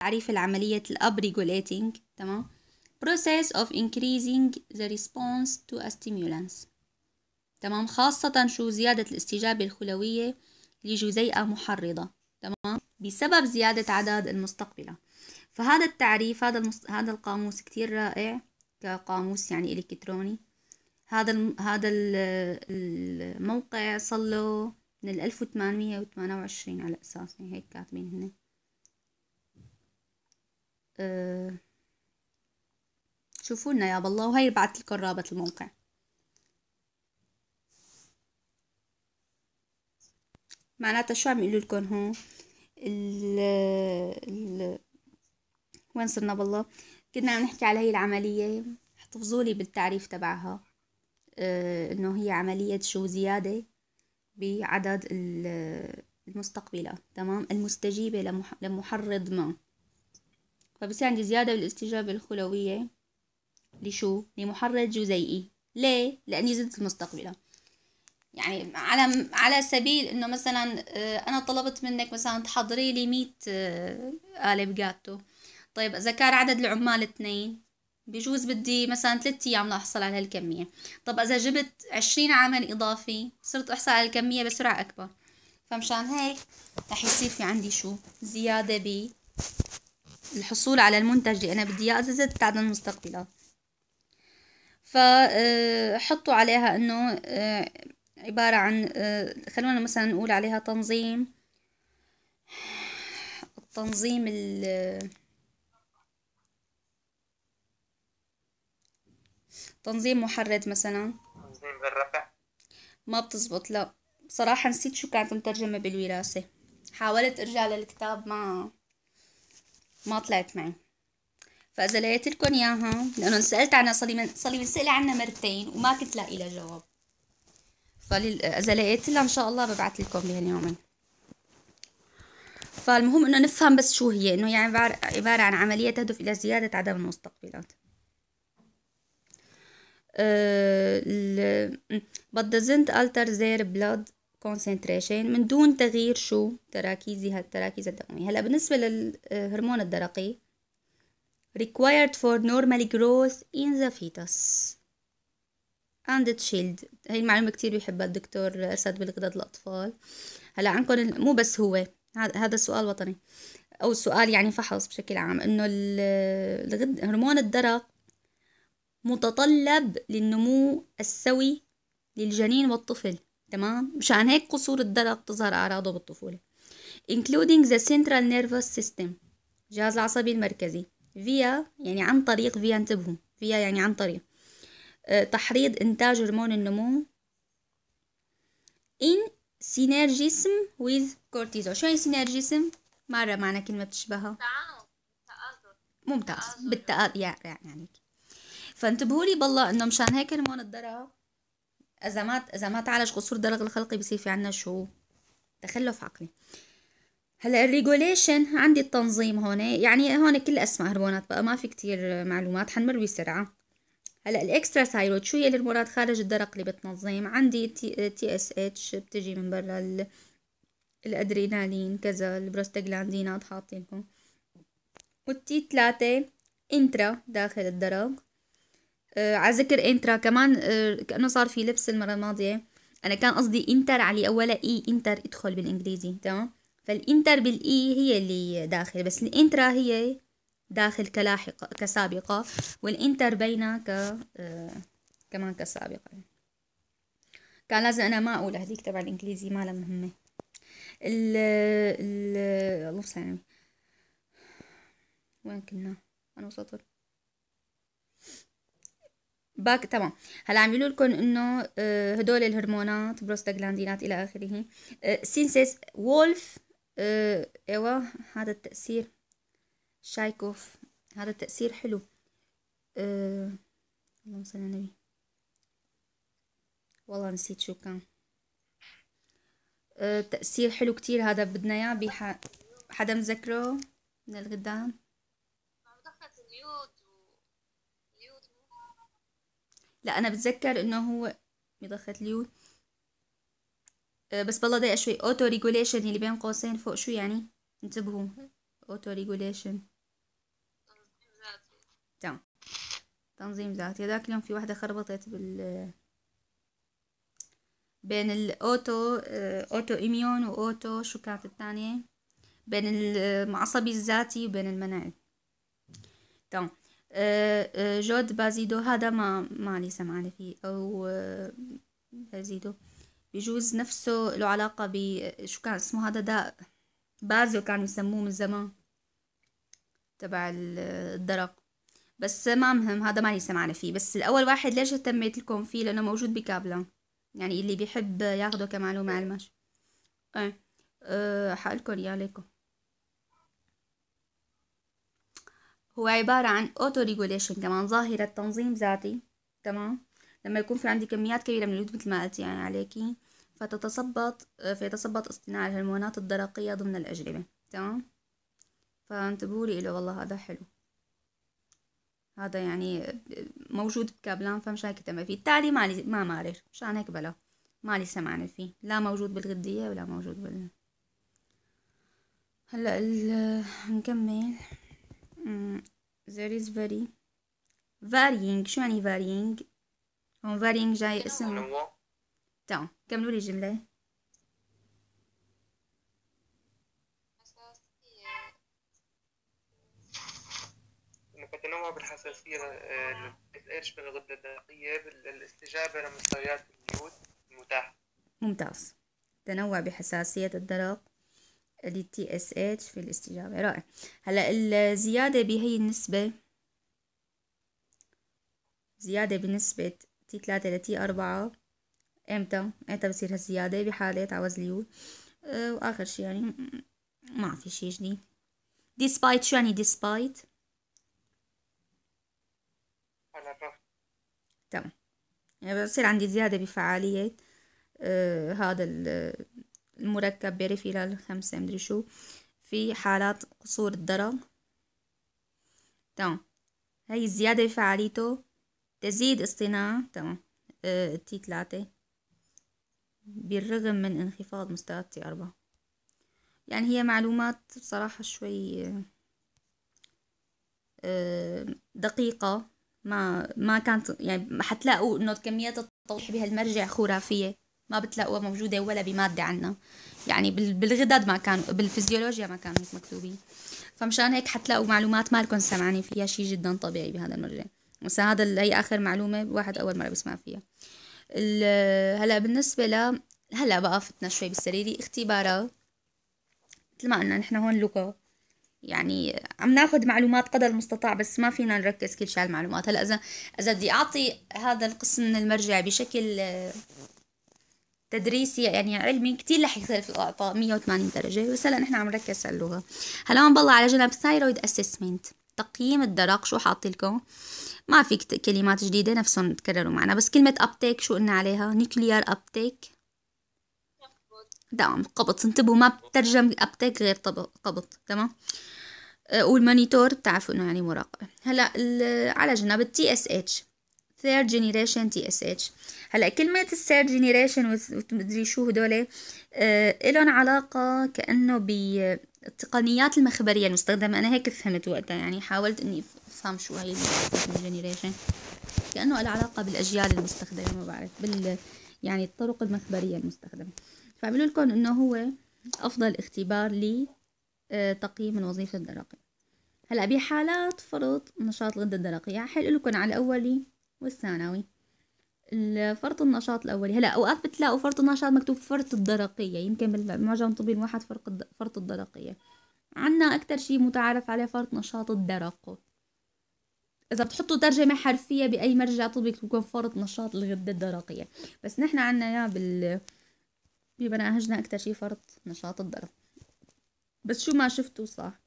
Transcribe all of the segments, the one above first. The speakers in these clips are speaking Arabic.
تعريف العملية الأبريجوليتنج تمام process of increasing the response to a stimulant تمام خاصة شو زيادة الاستجابة الخلوية لجزيئة محرضة تمام بسبب زيادة عدد المستقبلة فهذا التعريف هذا المص... هذا القاموس كتير رائع كقاموس يعني إلكتروني هذا الم... هذا الموقع صار له من 1828 على أساس يعني هيك كاتبين هنا آه، شوفوا لنا يا بالله وهي بعت لكم رابط الموقع معناتها شو عم يقولوا لكم هون ال ال وين صرنا بالله كنا عم نحكي على هي العمليه احتفظوا لي بالتعريف تبعها آه انه هي عمليه شو زياده بعدد المستقبله تمام المستجيبه لمحرض ما فبصير عندي زيادة بالاستجابة الخلوية لشو؟ لمحرك جزيئي ليه؟ لأني زدت المستقبلة يعني على على سبيل انه مثلا آه، انا طلبت منك مثلا تحضري لي 100 قالب آه، جاتو طيب اذا كان عدد العمال اثنين بجوز بدي مثلا ثلاثة ايام لاحصل على هالكمية طب اذا جبت عشرين عامل اضافي صرت احصل على الكمية بسرعة اكبر فمشان هيك رح يصير في عندي شو زيادة الحصول على المنتج اللي أنا بدي إياه زدت عدد المستقبلات فحطوا آه، عليها إنه آه، عبارة عن آه، خلونا مثلا نقول عليها تنظيم التنظيم ال تنظيم محرض مثلا تنظيم بالرفع ما بتزبط لا بصراحة نسيت شو كانت مترجمة بالوراثة حاولت ارجع للكتاب ما ما طلعت معي فاذا لقيت لكم اياها لانه انسالت عنها صار لي صار لي سالي عنها مرتين وما كنت لاقي لها جواب فاذا لقيت لها ان شاء الله ببعث لكم بهاليومين فالمهم انه نفهم بس شو هي انه يعني عباره عن عمليه تهدف الى زياده عدم المستقبلات doesn't alter their blood كونسنتريشن من دون تغيير شو تراكيزها التراكيز الدموية هلا بالنسبة للهرمون الدرقي required for normal growth in the fetus and shield هاي المعلومة كتير بيحبها الدكتور أسد بالغدد الأطفال هلا عندكم مو بس هو هذا سؤال وطني أو سؤال يعني فحص بشكل عام إنه الغد هرمون الدرق متطلب للنمو السوي للجنين والطفل تمام مشان هيك قصور الدلق تظهر أعراضه بالطفولة including the central nervous system الجهاز العصبي المركزي via يعني عن طريق via انتبهوا via يعني عن طريق آه، تحريض إنتاج هرمون النمو in synergism with cortisol شو يعني synergism؟ مرة معنا كلمة بتشبهها ممتاز بالتقاضي يعني, فانتبهوا لي بالله انه مشان هيك هرمون الدرق إذا ما إذا ما تعالج قصور الدرق الخلقي بصير في عنا شو تخلف عقلي هلا الريجوليشن عندي التنظيم هون يعني هون كل اسماء هرمونات بقى ما في كتير معلومات حنمر بسرعه هلا الاكسترا ثايرويد شو هي الهرمونات خارج الدرق اللي بتنظم عندي تي, اس اتش بتجي من برا ال... الادرينالين كذا البروستاجلاندينات حاطينهم والتي 3 انترا داخل الدرق آه، على ذكر انترا كمان آه، كانه صار في لبس المره الماضيه انا كان قصدي انتر على اولها اي انتر ادخل بالانجليزي تمام فالانتر بالاي هي اللي داخل بس الانترا هي داخل كلاحقة كسابقة والانتر بينا ك آه، كمان كسابقة كان لازم أنا ما أقول هذيك تبع الإنجليزي ما لها مهمة ال ال الله صل وين كنا أنا وسطر باك تمام هلا عم يقولوا لكم انه آه، هدول الهرمونات بروستاجلاندينات الى اخره آه، سينسيس وولف ايوه هذا التاثير شايكوف هذا التاثير حلو اللهم صل على النبي والله نسيت شو كان تاثير حلو كتير هذا بدنا اياه حدا مذكره من الغدام لا انا بتذكر انه هو مضخة ليون آه، بس بالله ضيق شوي اوتو ريجوليشن اللي بين قوسين فوق شو يعني انتبهوا اوتو ريجوليشن تمام تنظيم ذاتي هذاك اليوم في واحدة خربطت بال بين الاوتو اوتو ايميون واوتو شو كانت الثانية بين العصبي آه، الذاتي وبين المناعي تمام أه، أه، جود بازيدو هذا ما لي سمعنا فيه أو أه، بازيدو بجوز نفسه له علاقة بشو كان اسمه هذا داء بازو كانوا يسموه من زمان تبع الدرق بس ما مهم هذا ماني سمعنا فيه بس الأول واحد ليش اهتميت لكم فيه لأنه موجود بكابلا يعني اللي بيحب ياخده كمعلومة علمش ايه أه حقلكن اياه لكم هو عبارة عن اوتو ريجوليشن كمان ظاهرة تنظيم ذاتي تمام لما يكون في عندي كميات كبيرة من اليود مثل ما قلت يعني عليكي فتتثبط فيتثبط اصطناع الهرمونات الدرقية ضمن الأجربة تمام فانتبهوا لي له والله هذا حلو هذا يعني موجود بكابلان فمشان هيك تم فيه التالي مالي ما معرف مشان هيك بلا مالي سمعنا فيه لا موجود بالغدية ولا موجود بال هلا ال... نكمل Mm, there is very varying شو يعني varying هون varying جاي اسم تمام كملوا لي جملة تتنوع بالحساسية إيش آه، من الغدة الدقيقية بالاستجابة لمستويات اليود المتاحة ممتاز تنوع بحساسية الدرق للتي اس اتش في الاستجابة رائع هلا الزيادة بهي النسبة زيادة بنسبة تي ثلاثة لتي أربعة امتى امتى بصير هالزيادة بحالة عوز ليو أه وآخر شي يعني ما في شي جديد despite شو يعني despite تمام يعني بصير عندي زيادة بفعالية آه هذا المركب بريفيلال خمسة مدري شو في حالات قصور الضرر تمام هاي الزيادة فعاليته تزيد اصطناع تمام آه، تي تلاتة بالرغم من انخفاض مستوى تي أربعة يعني هي معلومات بصراحة شوي آه، دقيقة ما ما كانت يعني حتلاقوا انه كميات التوضيح بهالمرجع خرافية ما بتلاقوها موجودة ولا بمادة عنا يعني بالغدد ما كانوا بالفيزيولوجيا ما كانوا هيك مكتوبين فمشان هيك حتلاقوا معلومات ما لكم سمعانين فيها شيء جدا طبيعي بهذا المرجع بس هذا هي آخر معلومة واحد أول مرة بسمع فيها هلا بالنسبة ل هلا بقى فتنا شوي بالسريري اختبارات مثل ما قلنا نحن هون لغة يعني عم ناخذ معلومات قدر المستطاع بس ما فينا نركز كل شيء على المعلومات هلا اذا اذا بدي اعطي هذا القسم من المرجع بشكل تدريسي يعني علمي كتير رح يختلف الأعطاء 180 درجة بس هلا نحن عم نركز على اللغة هلا عم بالله على جنب ثايرويد اسسمنت تقييم الدرق شو حاطي لكم ما في كلمات جديدة نفسهم تكرروا معنا بس كلمة أبتيك شو قلنا عليها نيوكليير أبتيك دعم قبض انتبهوا ما بترجم أبتيك غير قبض تمام آه، والمونيتور بتعرفوا انه يعني مراقبة هلا على جنب التي اس اتش third generation TSH هلا كلمة الثيرد generation ومدري شو هدول آه، إلهم علاقة كأنه بالتقنيات المخبرية المستخدمة أنا هيك فهمت وقتها يعني حاولت إني أفهم شو هي generation كأنه إلها علاقة بالأجيال المستخدمة ما بعرف بال يعني الطرق المخبرية المستخدمة فعملوا لكم إنه هو أفضل اختبار لتقييم آه، الوظيفة الدرقية هلا بحالات فرط نشاط الغدة الدرقية لكم على الأولي والثانوي فرط النشاط الأولي هلا أوقات بتلاقوا فرط النشاط مكتوب فرط الدرقية يمكن بالمعجم الطبي الواحد فرق فرط الدرقية عنا أكتر شي متعارف عليه فرط نشاط الدرق إذا بتحطوا ترجمة حرفية بأي مرجع طبي بتكون فرط نشاط الغدة الدرقية بس نحن عنا يا بال بمناهجنا أكتر شي فرط نشاط الدرق بس شو ما شفتوا صح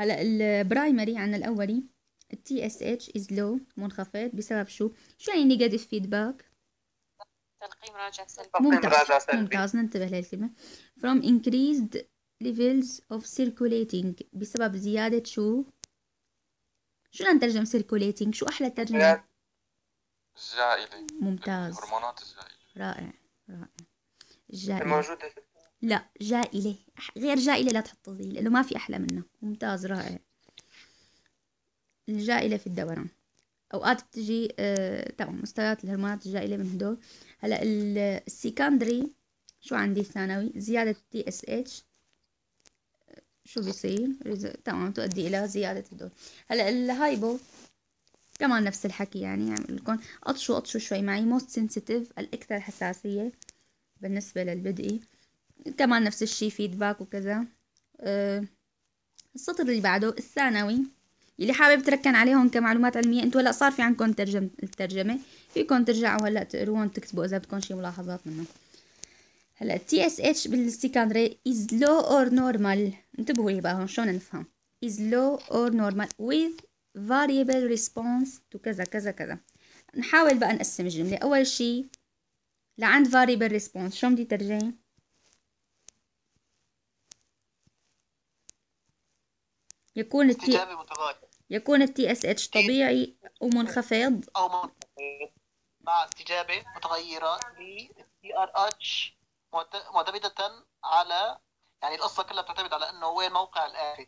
هلا البرايمري عنا الأولي ال TSH is low منخفض بسبب شو؟ شو يعني negative feedback؟ تلقيم راجع سلبي ممتاز ممتاز ننتبه للكلمة from increased levels of circulating بسبب زيادة شو؟ شو نترجم circulating؟ شو أحلى ترجمة؟ الزائلة ممتاز هرمونات الزائلة رائع رائع الجائلة موجودة لا جائلة غير جائلة لا تحط زي لأنه ما في أحلى منها ممتاز رائع الجائلة في الدوران أوقات بتجي آه طبعا مستويات الهرمونات الجائلة من هدول هلا السيكندري شو عندي الثانوي زيادة تي اس اتش شو بيصير طبعا تؤدي إلى زيادة هدول هلا الهايبو كمان نفس الحكي يعني عم يعني لكم أطشوا أطشوا شوي معي موست سنسيتيف الأكثر حساسية بالنسبة للبدئي كمان نفس الشي فيدباك وكذا أه السطر اللي بعده الثانوي اللي حابب تركن عليهم كمعلومات علميه انتوا هلا صار في عندكم ترجم الترجمه فيكم ترجعوا هلا تقرون تكتبوا اذا بدكم شي ملاحظات منه هلا تي اس اتش بالسكندري از لو اور نورمال انتبهوا لي بقى شلون نفهم is low or normal with variable response to كذا كذا كذا نحاول بقى نقسم الجملة أول شي لعند variable response شو بدي ترجم يكون التي يكون التي اس اتش طبيعي ومنخفض أو منخفض مع استجابة متغيرة للتي ار اتش معتمدة على يعني القصة كلها بتعتمد على انه وين موقع الآفة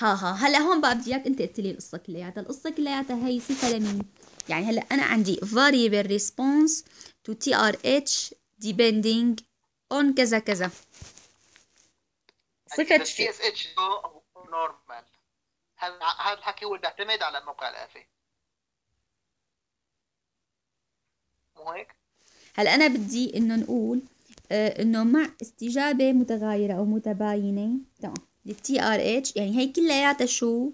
ها ها هلا هون بقى بدي اياك انت قلت لي القصة كلياتها، القصة كلياتها هي صفة لمين؟ يعني هلا انا عندي variable response to TRH depending on كذا كذا يعني صفة تي اس اتش هذا الحكي هو اللي بيعتمد على موقع الآفة مو هيك؟ هلا أنا بدي إنه نقول آه، إنه مع استجابة متغايرة أو متباينة تمام للتي ار اتش يعني هي كلياتها شو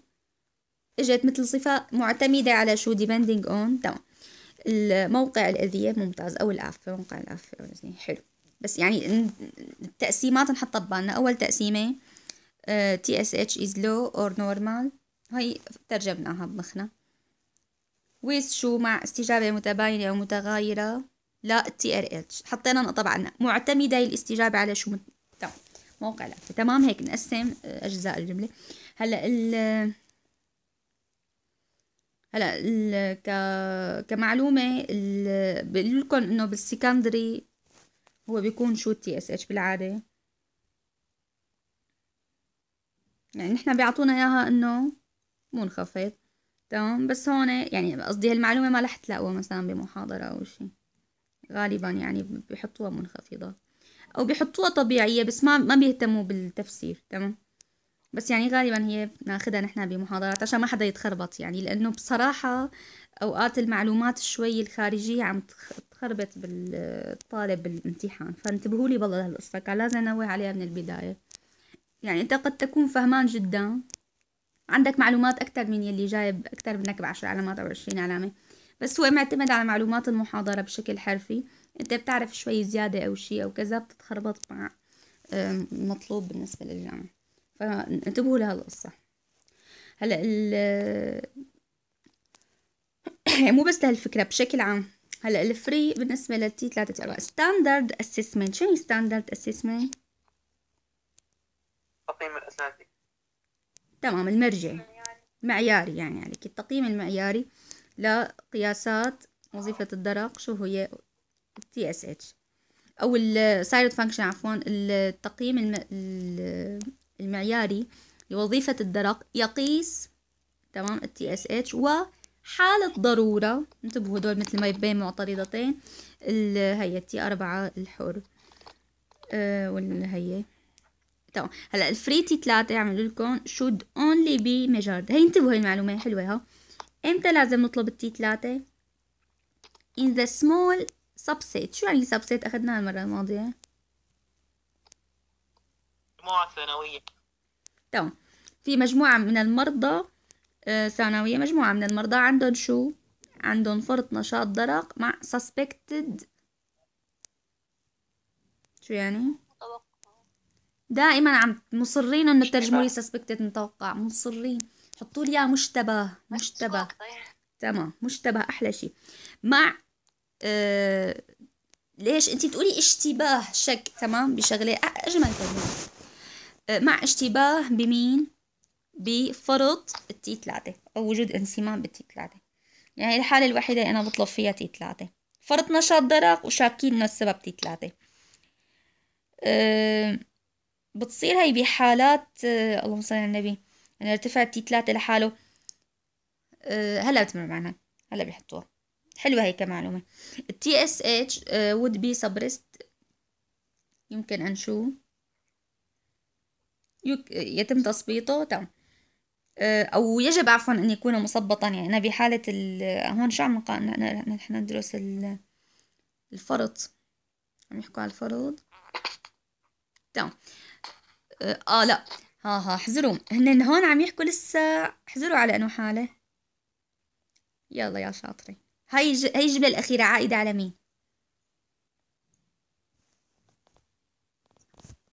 اجت مثل صفة معتمدة على شو depending اون تمام الموقع الأذية ممتاز أو الآفة موقع الآفة حلو بس يعني التقسيمات نحطها ببالنا أول تقسيمة تي اس اتش از لو اور نورمال هاي ترجمناها بمخنا with شو مع استجابة متباينة أو متغايرة لا تي ار اتش حطينا نقطة بعدنا معتمدة الاستجابة على شو مت... تمام موقع لا تمام هيك نقسم آه، أجزاء الجملة هلا ال هلا ال ك... كمعلومة ال... بقول لكم إنه بالسكندري هو بيكون شو TSH اس اتش بالعادة يعني نحن بيعطونا اياها انه منخفض تمام بس هون يعني قصدي هالمعلومة ما رح تلاقوها مثلا بمحاضرة او شي غالبا يعني بيحطوها منخفضة او بيحطوها طبيعية بس ما ما بيهتموا بالتفسير تمام بس يعني غالبا هي ناخدها نحن بمحاضرات عشان ما حدا يتخربط يعني لانه بصراحة اوقات المعلومات شوي الخارجية عم تخربط بالطالب بالامتحان فانتبهوا لي بالله لهالقصة كان لازم انوه عليها من البداية يعني أنت قد تكون فهمان جدا عندك معلومات أكتر من يلي جايب أكتر منك بعشر علامات أو عشرين علامة بس هو معتمد على معلومات المحاضرة بشكل حرفي أنت بتعرف شوي زيادة أو شي أو كذا بتتخربط مع مطلوب بالنسبة للجامعة فانتبهوا لهالقصة هلا ال يعني مو بس لهالفكرة بشكل عام هلا الفري بالنسبة للتي ثلاثة 4 ستاندرد اسسمنت شو هي ستاندرد اسسمنت؟ التقييم الأساسي تمام المرجعي معياري يعني عليك يعني التقييم المعياري لقياسات وظيفة الدرق شو هي تي اس اتش أو السايلنت فانكشن عفوا التقييم الم... المعياري لوظيفة الدرق يقيس تمام التي اس اتش وحالة ضرورة انتبهوا هدول مثل ما بين معترضتين هي التي أربعة الحر أه والهي تاعهم طيب، هلا الفريتي ثلاثة يعملوا لكم should only be measured هي انتبهوا هي المعلومة حلوة ها امتى لازم نطلب التي ثلاثة in the small subset شو يعني subset اخذناها المرة الماضية مجموعة ثانوية تمام طيب، في مجموعة من المرضى آه، ثانوية آه مجموعة من المرضى عندهم شو عندهم فرط نشاط درق مع suspected شو يعني دائما عم مصرين انه ترجموا لي سسبكتد متوقع مصرين حطوا لي اياه مشتبه مشتبه طيب. تمام مشتبه احلى شيء مع آه ليش انت تقولي اشتباه شك تمام بشغله اجمل ترجمه آه مع اشتباه بمين بفرط التي 3 أو وجود انسمام بالتي 3 يعني هي الحالة الوحيدة اللي أنا بطلب فيها تي 3 فرط نشاط درق وشاكين إنه السبب تي 3 أه بتصير هي بحالات آه اللهم صل على النبي يعني ارتفع تي ثلاثة لحاله آه، هلا بتمر معنا هلا بيحطوها حلوة هي كمعلومة تي اس آه، اتش would be suppressed يمكن ان شو يتم تثبيطه تمام آه، او يجب عفوا ان يكون مثبطا يعني انا بحالة ال... هون شو عم نحن ندرس ال... الفرض عم يحكوا على الفرض تمام آه،, اه لا ها ها احزروا هن هون عم يحكوا لسه احزروا على انه حاله يلا يا شاطري هاي ج... هاي الجمله الاخيره عائده على مين